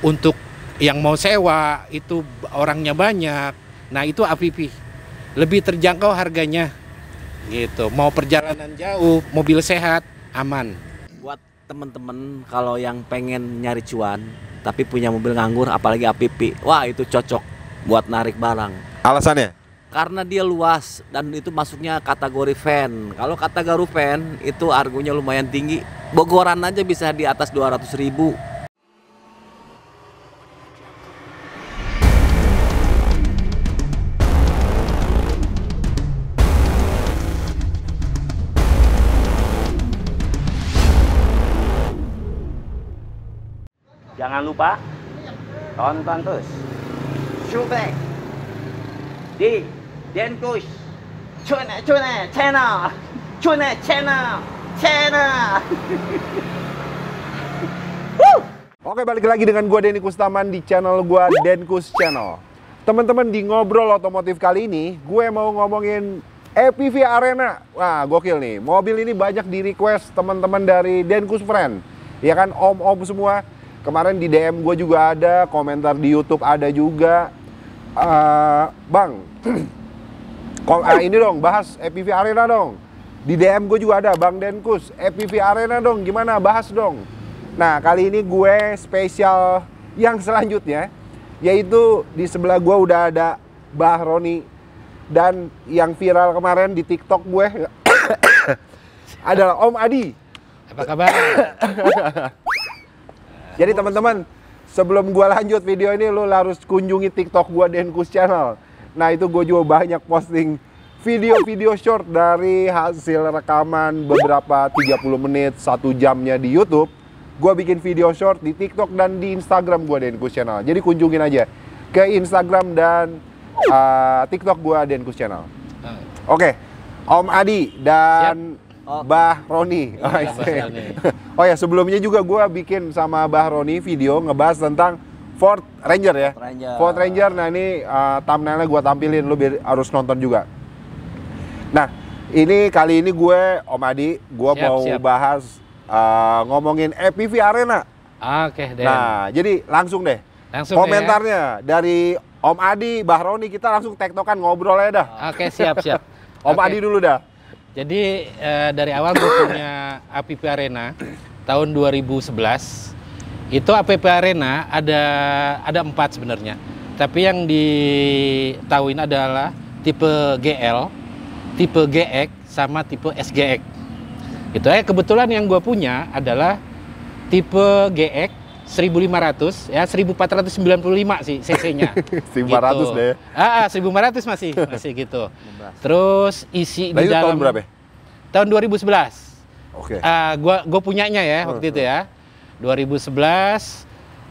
untuk yang mau sewa itu orangnya banyak. Nah, itu APP. Lebih terjangkau harganya. Gitu. Mau perjalanan jauh, mobil sehat, aman. Buat teman-teman kalau yang pengen nyari cuan tapi punya mobil nganggur apalagi APV, Wah, itu cocok buat narik barang. Alasannya? Karena dia luas dan itu masuknya kategori van. Kalau kategori van itu argonya lumayan tinggi. Bogoran aja bisa di atas 200 ribu Jangan lupa tonton terus. Subek di Denkus Cune Cune Channel Cune Channel Channel. Oke balik lagi dengan gue Denny Kustaman di channel gue Denkus Channel. Teman-teman di ngobrol otomotif kali ini gue mau ngomongin EPV Arena. Wah, gokil nih. Mobil ini banyak di request teman-teman dari Denkus Friend. Ya kan, om-om semua Kemarin di DM gue juga ada, komentar di YouTube ada juga. Uh, bang, kom uh, ini dong bahas EPV Arena dong. Di DM gue juga ada, Bang Denkus, EPV Arena dong, gimana bahas dong. Nah, kali ini gue spesial yang selanjutnya, yaitu di sebelah gue udah ada Bah Roni dan yang viral kemarin di TikTok gue adalah Om Adi. Apa kabar? Jadi teman-teman, sebelum gua lanjut video ini, lo harus kunjungi TikTok gua Denkus Channel. Nah itu gua juga banyak posting video-video short dari hasil rekaman beberapa 30 menit, satu jamnya di Youtube. Gua bikin video short di TikTok dan di Instagram gua Denkus Channel. Jadi kunjungin aja ke Instagram dan uh, TikTok gua Denkus Channel. Oke, okay. Om Adi dan Siap. Oh. Bah Roni. Oh, Oh ya sebelumnya juga gue bikin sama Bahroni video ngebahas tentang Ford Ranger ya. Ranger. Ford Ranger. Nah ini uh, thumbnailnya gue tampilin, lo harus nonton juga. Nah ini kali ini gue Om Adi, gue mau siap. bahas uh, ngomongin EPV Arena. Oke okay, deh. Nah jadi langsung deh. Langsung ya. Komentarnya ya. dari Om Adi, Bahroni kita langsung tektokan ngobrol aja dah. Oke okay, siap siap. Om okay. Adi dulu dah. Jadi e, dari awal gue punya APV Arena tahun 2011 itu APP Arena ada ada empat sebenarnya tapi yang ditahuin adalah tipe GL tipe GX sama tipe SGX itu ya kebetulan yang gue punya adalah tipe GX 1500 ya 1495 sih cc-nya 1500 gitu. deh ah, ah 1500 masih masih gitu terus isi nah, di itu dalam tahun berapa ribu tahun 2011 Oke. Okay. Uh, eh, gua gua punyanya ya uh, waktu uh. itu ya. 2011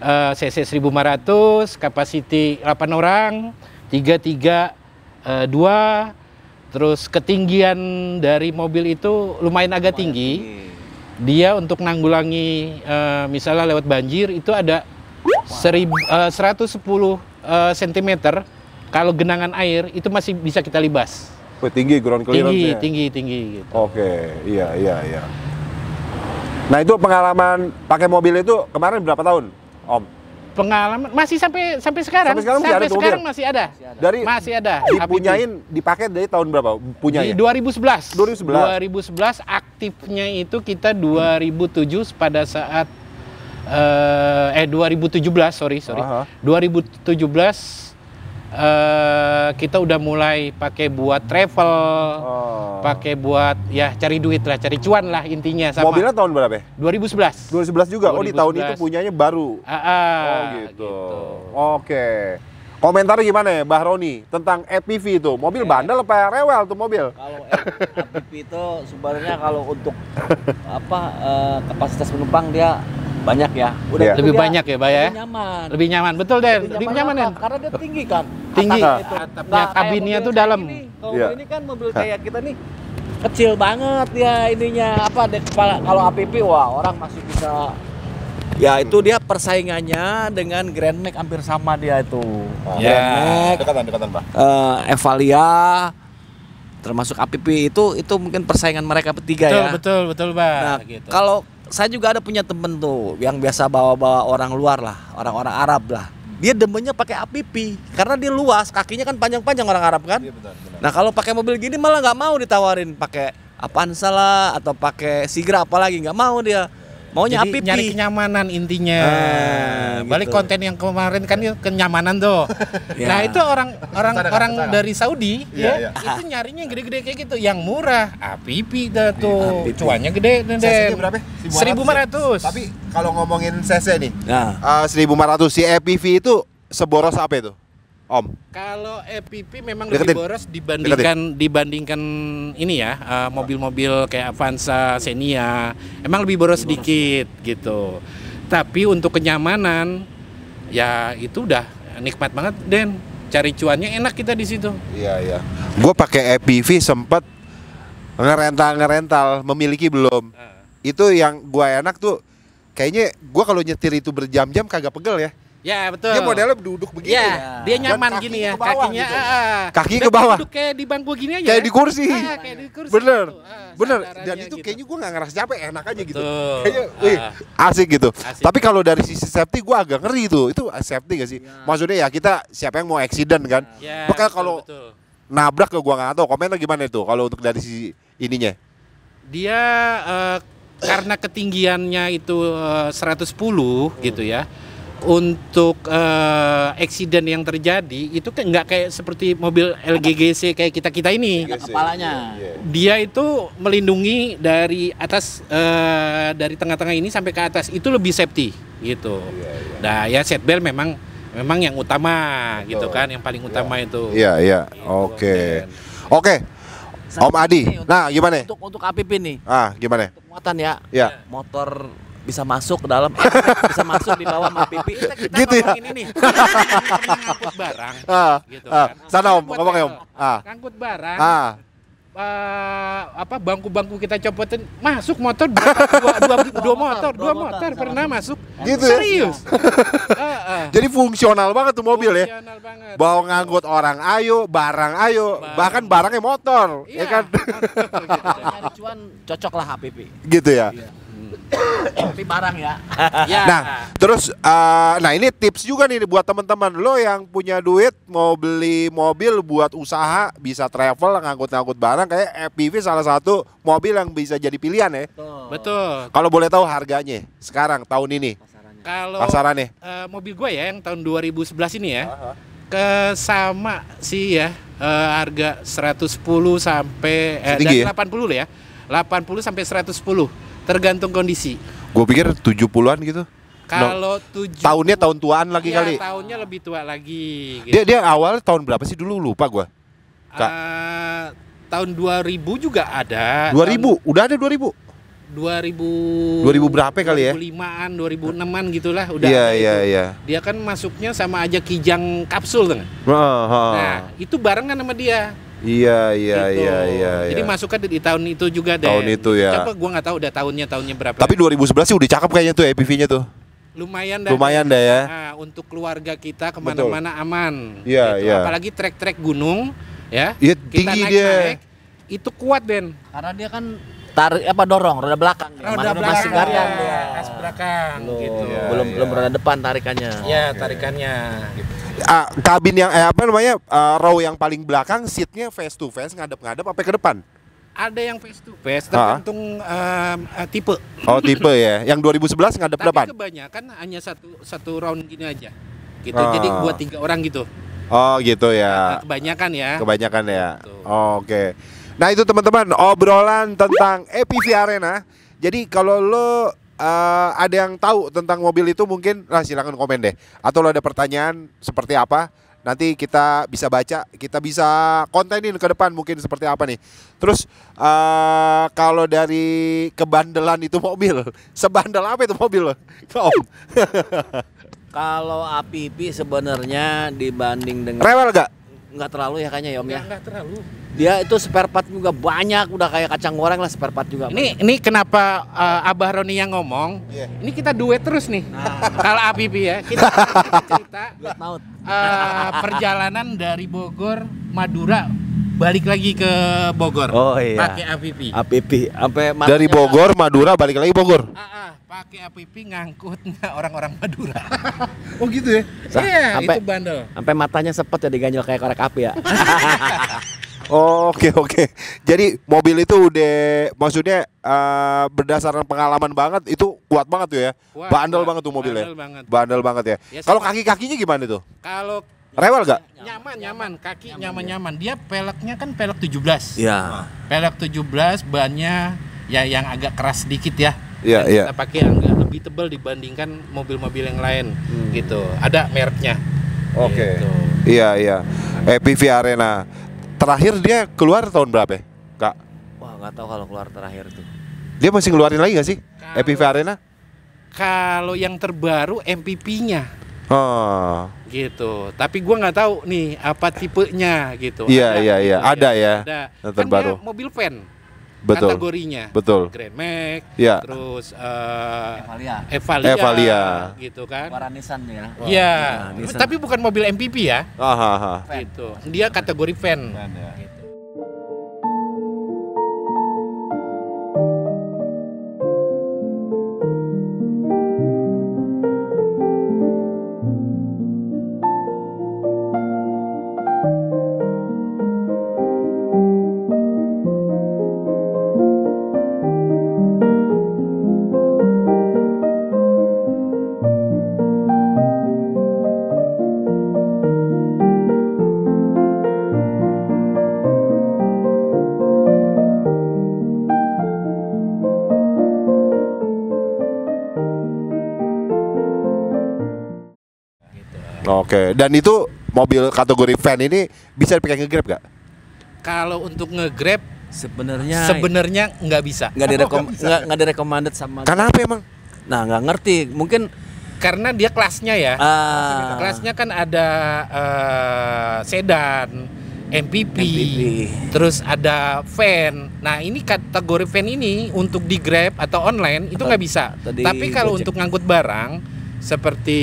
uh, CC 1500, kapasiti 8 orang, 33 uh, 2 terus ketinggian dari mobil itu lumayan agak lumayan tinggi. tinggi. Dia untuk nanggulangi uh, misalnya lewat banjir itu ada wow. serib, uh, 110 uh, cm kalau genangan air itu masih bisa kita libas. Wih, eh, tinggi ground clearance tinggi, ya? tinggi, tinggi gitu. Oke, okay. iya, iya, iya. Nah itu pengalaman pakai mobil itu kemarin berapa tahun, Om? Pengalaman masih sampai sampai sekarang. Sampai sekarang, sampai masih, ada sekarang masih ada. Masih ada. Dari masih ada. Dipunyain dipakai dari tahun berapa? Punya Di 2011. 2011. 2011 aktifnya itu kita 2007 pada saat uh, eh 2017 eh, sorry sorry. Uh -huh. 2017 uh, kita udah mulai pakai buat travel, oh. pakai buat ya cari duit lah, cari cuan lah intinya sama. Mobilnya tahun berapa? Ya? 2011. 2011 juga. 2011. Oh, di tahun itu punyanya baru. Uh, uh, oh, gitu. gitu. Oke. Okay. Komentar gimana ya, Bah Roni tentang FPV itu? Mobil bandel apa rewel tuh mobil? Kalau FPV itu sebenarnya kalau untuk apa uh, kapasitas penumpang dia banyak ya. Udah yeah. Gitu lebih banyak ya, Pak ya. Lebih nyaman. Lebih nyaman. Betul, Den. Lebih, nyaman, Den. Karena dia tinggi kan. Tinggi. Atapnya nah, kabinnya tuh dalam. Kalau yeah. ini kan mobil kayak kita nih kecil banget ya ininya apa dek kalau APP wah orang masih bisa Ya itu dia persaingannya dengan Grand Max hampir sama dia itu. Oh, yeah. Iya. Grand Max. Dekatan, dekatan, Pak. Uh, Evalia termasuk APP itu itu mungkin persaingan mereka bertiga betul, ya. Betul, betul, Pak. Nah, gitu. kalau saya juga ada punya temen tuh yang biasa bawa-bawa orang luar lah, orang-orang Arab lah. Dia demennya pakai APP karena dia luas, kakinya kan panjang-panjang orang Arab kan. Iya, nah kalau pakai mobil gini malah nggak mau ditawarin pakai Avanza lah atau pakai Sigra apalagi nggak mau dia Maunya Jadi apipi. nyari kenyamanan intinya. Ah, Balik gitu. konten yang kemarin kan ya, kenyamanan tuh. yeah. Nah, ya. itu orang orang tadang, orang dari Saudi yeah, ya, yeah. itu nyarinya gede-gede kayak gitu, yang murah. Apipi dah tuh. Apipi. Cuannya gede seribu lima ratus Tapi kalau ngomongin CC nih. Ya. Eh, seribu lima ratus si APV e itu seboros apa itu? Om. Kalau EPP memang Deketin. lebih boros dibandingkan Deketin. dibandingkan ini ya mobil eh, mobil-mobil kayak Avanza, Xenia. Emang lebih boros sedikit gitu. Tapi untuk kenyamanan ya itu udah nikmat banget Den. Cari cuannya enak kita di situ. Iya iya. Gue pakai EPV sempet ngerental ngerental memiliki belum. Uh. Itu yang gue enak tuh kayaknya gue kalau nyetir itu berjam-jam kagak pegel ya Ya betul. Dia modelnya duduk begini. Ya, dia nyaman gini ya, ke bawah, kakinya gitu. uh, kaki ke bawah. Duduk kayak di bangku gini aja. Kayak ya? di kursi. Ah, kayak di kursi. Bener, gitu. Ah, bener. Dan itu gitu. kayaknya gue gak ngerasa capek, enak aja gitu. betul. gitu. Kayaknya, uh, wih, asik gitu. Asik. Tapi kalau dari sisi safety gue agak ngeri tuh. Itu safety gak sih? Ya. Maksudnya ya kita siapa yang mau accident kan? Ya, Maka kalau nabrak ke gue nggak tahu. Komentar gimana itu? Kalau untuk dari sisi ininya? Dia uh, karena ketinggiannya itu uh, 110 hmm. gitu ya untuk uh, eksiden yang terjadi itu kan nggak kayak seperti mobil LGGC kayak kita kita ini LGGC, kepalanya iya, iya. dia itu melindungi dari atas uh, dari tengah-tengah ini sampai ke atas itu lebih safety gitu iya, nah ya set belt memang memang yang utama Betul. gitu kan yang paling utama itu iya iya oke oke Om Adi, nah gimana? Untuk untuk APP nih. Ah, gimana? Untuk muatan ya. Ya. Motor bisa masuk ke dalam bisa masuk di bawah mah pipi kita, kita gitu ya ini nih ngangkut barang ah, gitu ah, kan sana om ngomong ya om ah. ngangkut barang ah. Uh, apa bangku-bangku kita copotin masuk motor dua, dua, dua, dua motor dua motor pernah masuk gitu ya. serius uh, uh. jadi fungsional banget tuh mobil ya banget. bawa ngangkut orang ayo barang ayo barang. bahkan barangnya motor ya iya, ya kan gitu, gitu, gitu. cuan cocok lah HPP gitu ya iya tapi barang ya. ya. Nah, terus uh, nah ini tips juga nih buat teman-teman lo yang punya duit mau beli mobil buat usaha bisa travel ngangkut-ngangkut barang kayak FPV salah satu mobil yang bisa jadi pilihan ya. Betul. Kalau boleh tahu harganya sekarang tahun ini. Pasarannya. Kalau pasarannya. Uh, eh, mobil gue ya yang tahun 2011 ini ya. Uh -huh. Ke sama sih ya uh, harga 110 sampai eh, Setinggi, ya? 80 ya. 80 sampai 110 Tergantung kondisi. Gue pikir 70-an gitu. Kalau no. tujuh tahunnya tahun tuaan lagi ya, kali. Tahunnya lebih tua lagi. Gitu. Dia dia awal tahun berapa sih dulu lupa gue. Kak. Uh, eh, tahun 2000 juga ada. 2000 tahun, udah ada 2000. 2000 2000 berapa kali ya? 2005-an, 2006-an gitulah udah. Iya, iya, iya. Dia kan masuknya sama aja Kijang kapsul kan. Uh, uh. Nah, itu barengan sama dia. Iya iya gitu. iya iya. Jadi iya. masuknya di, tahun itu juga deh. Tahun itu ya. Tapi gua nggak tahu udah tahunnya tahunnya berapa. Tapi 2011 sih udah cakep kayaknya tuh EPV-nya ya, tuh. Lumayan dah. Lumayan dah ya. Nah, untuk keluarga kita kemana-mana aman. Iya gitu. iya. Apalagi trek-trek gunung ya. Iya tinggi naik, dia. Naik, itu kuat Den. Karena dia kan tarik apa dorong roda belakang roda belakang masih belakang ya, belakang Loh, gitu. Ya, belum ya. belum iya, roda iya. depan tarikannya ya tarikannya gitu uh, kabin yang eh, apa namanya uh, row yang paling belakang seatnya face to face ngadep-ngadep apa ke depan? Ada yang face to face ah. tergantung uh, uh, tipe. Oh tipe ya, yang 2011 ngadep Tapi depan. kebanyakan hanya satu satu round gini aja, gitu. Oh. Jadi buat tiga orang gitu. Oh gitu ya. kebanyakan ya. Kebanyakan ya. Oh, Oke. Okay. Nah itu teman-teman obrolan tentang EPV Arena. Jadi kalau lo uh, ada yang tahu tentang mobil itu mungkin lah silakan komen deh atau lo ada pertanyaan seperti apa nanti kita bisa baca kita bisa kontenin ke depan mungkin seperti apa nih terus uh, kalau dari kebandelan itu mobil sebandel apa itu mobil om kalau api sebenarnya dibanding dengan rewel gak nggak terlalu ya kayaknya ya om ya nggak terlalu dia itu spare part juga banyak udah kayak kacang goreng lah spare part juga ini banyak. ini kenapa uh, abah Roni yang ngomong yeah. ini kita duet terus nih nah. kalau Abib ya kita, kita cerita uh, perjalanan dari Bogor Madura balik lagi ke Bogor oh iya pakai APP APP sampai dari Bogor Madura balik lagi Bogor uh, uh, Pakai APP ngangkutnya orang-orang Madura. oh gitu ya? Iya, yeah, sampai, itu bandel. Sampai matanya sepet ya diganjel kayak korek api ya. Oh, oke okay, oke. Okay. Jadi mobil itu udah maksudnya uh, berdasarkan pengalaman banget itu kuat banget tuh ya. Kuat, bandel kuat. banget tuh mobilnya. Bandel banget. Bandel banget ya. ya Kalau kaki-kakinya gimana tuh? Kalau Rewel gak? Nyaman, nyaman, kaki nyaman, nyaman. Ya. Dia peleknya kan pelek 17. Ya. Pelek 17 bannya ya yang agak keras sedikit ya yeah, yeah. kita pakai yang lebih tebal dibandingkan mobil-mobil yang lain hmm. gitu ada mereknya oke okay. gitu. iya iya EPV eh, Arena terakhir dia keluar tahun berapa ya kak wah nggak tahu kalau keluar terakhir tuh dia masih ngeluarin lagi gak sih eh, kalau, EPV Arena kalau yang terbaru MPP-nya Oh. Gitu. Tapi gua nggak tahu nih apa tipenya gitu. Iya iya gitu iya. Ya. Ada ya. Ada. Kan terbaru. Dia mobil van. Betul. kategorinya. Betul. Grand Max, ya. terus uh, Evalia. Evalia. Evalia gitu kan. Warna Nissan ya. Iya. Wow. Ya, tapi bukan mobil MPV ya. Aha, ah, aha. Gitu. Dia kategori van. van ya. okay. dan itu mobil kategori van ini bisa dipakai nge-grab gak? Kalau untuk nge-grab sebenarnya sebenarnya nggak bisa. Nggak direkom nggak nggak sama. Karena apa emang? Nah nggak ngerti. Mungkin karena dia kelasnya ya. Uh, Kelasnya kan ada uh, sedan, MPP, MPP, terus ada van. Nah ini kategori van ini untuk di Grab atau online itu nggak bisa. Tadi Tapi kalau untuk ngangkut barang seperti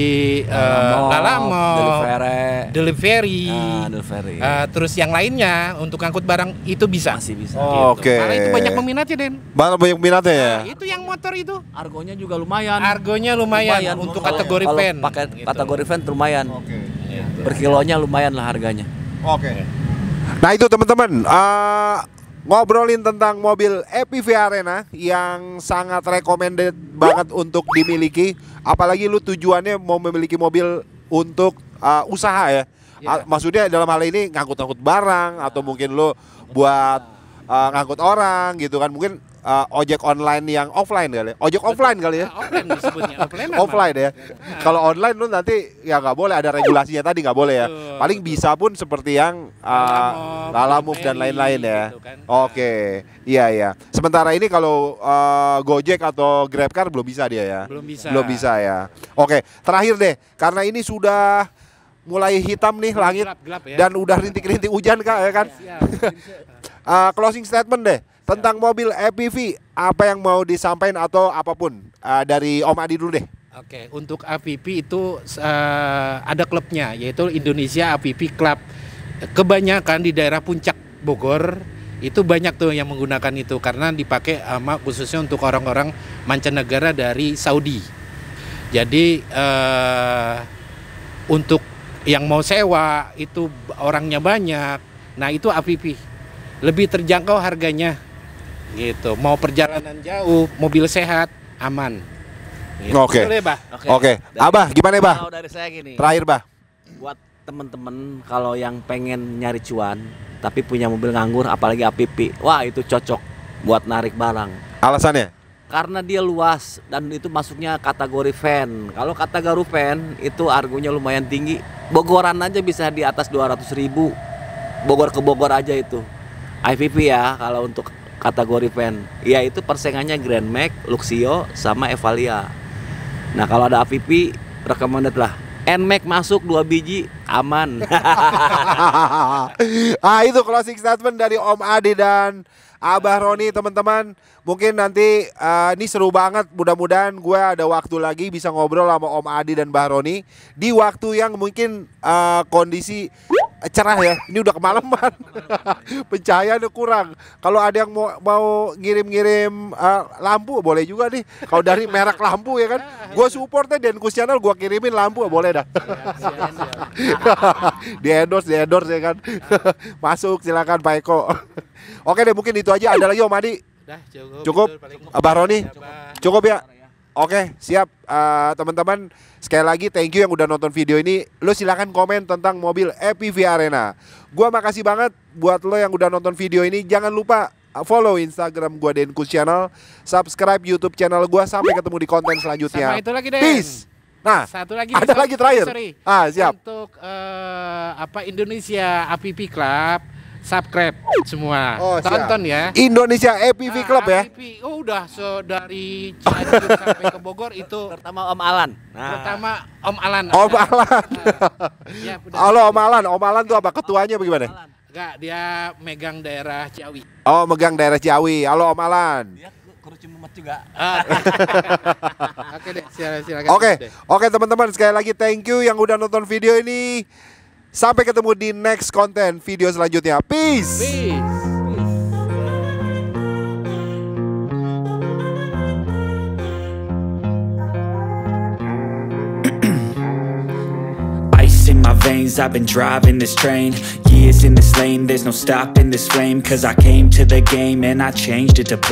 uh, eh, Lalamo Delivery, delivery, ah, delivery. Uh, eh, terus yang lainnya untuk angkut barang itu bisa. Masih bisa. Oh, gitu. Oke. Okay. Karena itu banyak peminatnya, Den. Banyak banyak peminatnya ya. Nah, itu yang motor itu. Argonya juga lumayan. Argonya lumayan, lumayan untuk kategori kalau van. Pakai gitu. kategori van lumayan. Oke. Okay. Per kilonya lumayan lah harganya. Oke. Okay. Nah, itu teman-teman, uh, ngobrolin tentang mobil EPV Arena yang sangat recommended banget untuk dimiliki apalagi lu tujuannya mau memiliki mobil untuk uh, usaha ya Ya. maksudnya dalam hal ini ngangkut-ngangkut barang atau mungkin lu buat uh, ngangkut orang gitu kan mungkin uh, ojek online yang offline kali ya? Ojek offline kali ya? Nah, offline disebutnya. Offline, offline ya. Ah. Kalau online lu nanti ya nggak boleh ada regulasinya tadi nggak boleh ya. Paling bisa pun seperti yang uh, ah, Lalamove dan lain-lain ya. Gitu kan. Oke. Okay. Ah. Iya iya. Sementara ini kalau uh, Gojek atau GrabCar belum bisa dia ya. Belum bisa. Belum bisa ya. Oke, okay. terakhir deh karena ini sudah mulai hitam nih langit gelap, gelap ya. dan udah rintik-rintik hujan kak ya kan. Ya, ya, uh, closing statement deh tentang ya. mobil FPV apa yang mau disampaikan atau apapun uh, dari Om Adi dulu deh. Oke, untuk FPV itu uh, ada klubnya yaitu Indonesia FPV Club. Kebanyakan di daerah puncak Bogor itu banyak tuh yang menggunakan itu karena dipakai sama eh, khususnya untuk orang-orang mancanegara dari Saudi. Jadi uh, untuk yang mau sewa itu orangnya banyak. Nah, itu APP. Lebih terjangkau harganya gitu mau perjalanan jauh mobil sehat aman gitu. oke okay. Ya, oke okay. okay. abah gimana ya, bah dari saya gini terakhir bah buat temen-temen kalau yang pengen nyari cuan tapi punya mobil nganggur apalagi APP wah itu cocok buat narik barang alasannya karena dia luas dan itu masuknya kategori van kalau kategori van itu argonya lumayan tinggi Bogoran aja bisa di atas 200 ribu Bogor ke Bogor aja itu IPP ya kalau untuk kategori van yaitu persaingannya Grand Max, Luxio sama Evalia. Nah, kalau ada AVP recommended lah. NMAX masuk dua biji aman. ah itu closing statement dari Om Adi dan Abah Roni teman-teman. Mungkin nanti uh, ini seru banget. Mudah-mudahan gue ada waktu lagi bisa ngobrol sama Om Adi dan Bah Roni di waktu yang mungkin uh, kondisi Eh, cerah ya. Ini udah kemalaman. Pencahayaan kurang. Kalau ada yang mau mau ngirim-ngirim uh, lampu boleh juga nih. Kalau dari merek lampu ya kan. Gue supportnya Dan Channel gue kirimin lampu boleh dah. di endorse, di endorse ya kan. Masuk silakan Pak Eko. Oke deh mungkin itu aja. Ada lagi Om Adi. cukup. Cukup. Abah Roni. Cukup ya. Oke, siap uh, teman-teman. Sekali lagi thank you yang udah nonton video ini. Lo silahkan komen tentang mobil EPV Arena. Gua makasih banget buat lo yang udah nonton video ini. Jangan lupa follow Instagram gua Denkus Channel, subscribe YouTube channel gua sampai ketemu di konten selanjutnya. Sama itu lagi Den. Peace. Nah, satu lagi ada sorry, lagi terakhir. Sorry. Ah, siap. Untuk uh, apa Indonesia APP Club subscribe semua. Oh, Tonton ya. Indonesia APV nah, Club ya. APV. Oh udah so, dari Cianjur sampai ke Bogor itu pertama Om Alan. Nah. Terutama Om Alan. Om Alan. Nah. ya, Halo Om Alan. Om Alan tuh apa ketuanya bagaimana? Enggak, dia megang daerah Ciawi. Oh, megang daerah Ciawi. Halo Om Alan. Ya juga. Ah. Oke Oke, oke teman-teman sekali lagi thank you yang udah nonton video ini. Sampai ketemu di next konten video selanjutnya. Peace. Peace. veins I've been driving this train Years in this lane There's no stopping this flame Cause I came to the game And I changed it to play